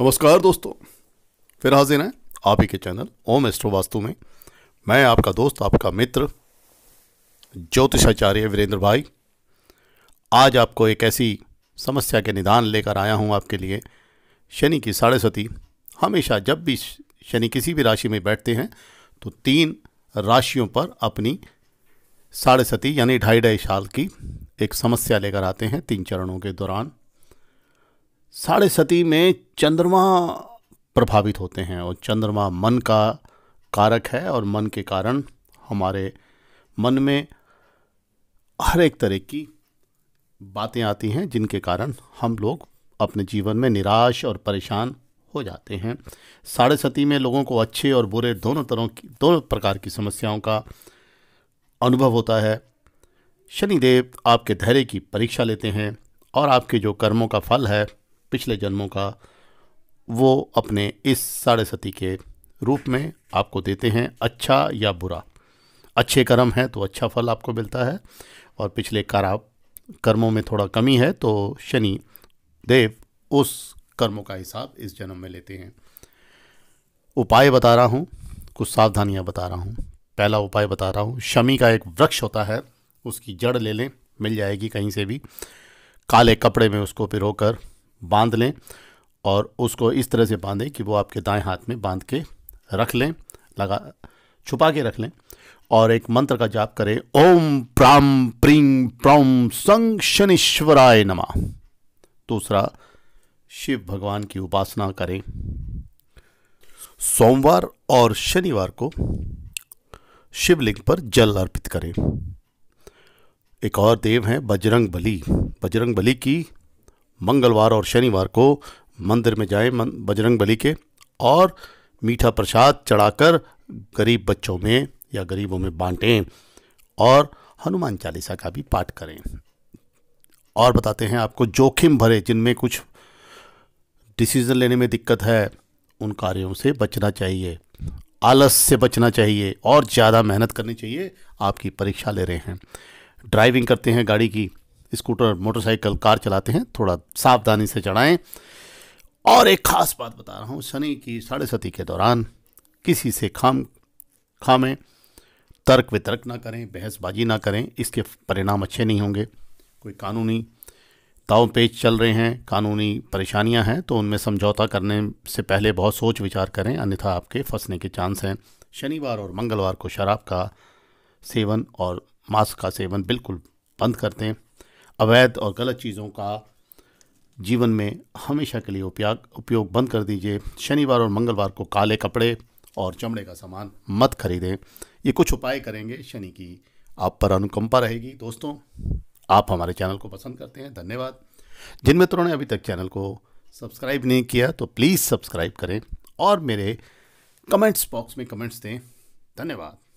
नमस्कार दोस्तों फिर हाजिर हैं आप ही के चैनल ओम एस्ट्रो वास्तु में मैं आपका दोस्त आपका मित्र ज्योतिषाचार्य वीरेंद्र भाई आज आपको एक ऐसी समस्या के निदान लेकर आया हूं आपके लिए शनि की साढ़े सती हमेशा जब भी शनि किसी भी राशि में बैठते हैं तो तीन राशियों पर अपनी साढ़े सती यानी ढाई ढाई साल की एक समस्या लेकर आते हैं तीन चरणों के दौरान साढ़े सती में चंद्रमा प्रभावित होते हैं और चंद्रमा मन का कारक है और मन के कारण हमारे मन में हर एक तरह की बातें आती हैं जिनके कारण हम लोग अपने जीवन में निराश और परेशान हो जाते हैं साढ़े सती में लोगों को अच्छे और बुरे दोनों तरह की दोनों प्रकार की समस्याओं का अनुभव होता है शनिदेव आपके धैर्य की परीक्षा लेते हैं और आपके जो कर्मों का फल है पिछले जन्मों का वो अपने इस साढ़े सती के रूप में आपको देते हैं अच्छा या बुरा अच्छे कर्म है तो अच्छा फल आपको मिलता है और पिछले कारा कर्मों में थोड़ा कमी है तो शनि देव उस कर्मों का हिसाब इस जन्म में लेते हैं उपाय बता रहा हूँ कुछ सावधानियाँ बता रहा हूँ पहला उपाय बता रहा हूँ शमी का एक वृक्ष होता है उसकी जड़ ले लें मिल जाएगी कहीं से भी काले कपड़े में उसको पिरो कर बांध लें और उसको इस तरह से बांधें कि वो आपके दाएं हाथ में बांध के रख लें लगा छुपा के रख लें और एक मंत्र का जाप करें ओम प्राम प्रीम प्रौम संग शनिश्वराय नमा दूसरा शिव भगवान की उपासना करें सोमवार और शनिवार को शिवलिंग पर जल अर्पित करें एक और देव हैं बजरंग बली बजरंग बली की मंगलवार और शनिवार को मंदिर में जाएं बजरंग बली के और मीठा प्रसाद चढ़ाकर गरीब बच्चों में या गरीबों में बांटें और हनुमान चालीसा का भी पाठ करें और बताते हैं आपको जोखिम भरे जिनमें कुछ डिसीज़न लेने में दिक्कत है उन कार्यों से बचना चाहिए आलस से बचना चाहिए और ज़्यादा मेहनत करनी चाहिए आपकी परीक्षा ले रहे हैं ड्राइविंग करते हैं गाड़ी की स्कूटर मोटरसाइकिल कार चलाते हैं थोड़ा सावधानी से चढ़ाएं और एक ख़ास बात बता रहा हूँ शनि की साढ़े सती के दौरान किसी से खाम खामें तर्क वितर्क ना करें बहसबाजी ना करें इसके परिणाम अच्छे नहीं होंगे कोई कानूनी दाव पेच चल रहे हैं कानूनी परेशानियां हैं तो उनमें समझौता करने से पहले बहुत सोच विचार करें अन्यथा आपके फंसने के चांस हैं शनिवार और मंगलवार को शराब का सेवन और मास्क का सेवन बिल्कुल बंद कर दें अवैध और गलत चीज़ों का जीवन में हमेशा के लिए उपयोग उपयोग बंद कर दीजिए शनिवार और मंगलवार को काले कपड़े और चमड़े का सामान मत खरीदें ये कुछ उपाय करेंगे शनि की आप पर अनुकंपा रहेगी दोस्तों आप हमारे चैनल को पसंद करते हैं धन्यवाद जिन मित्रों ने अभी तक चैनल को सब्सक्राइब नहीं किया तो प्लीज़ सब्सक्राइब करें और मेरे कमेंट्स बॉक्स में कमेंट्स दें धन्यवाद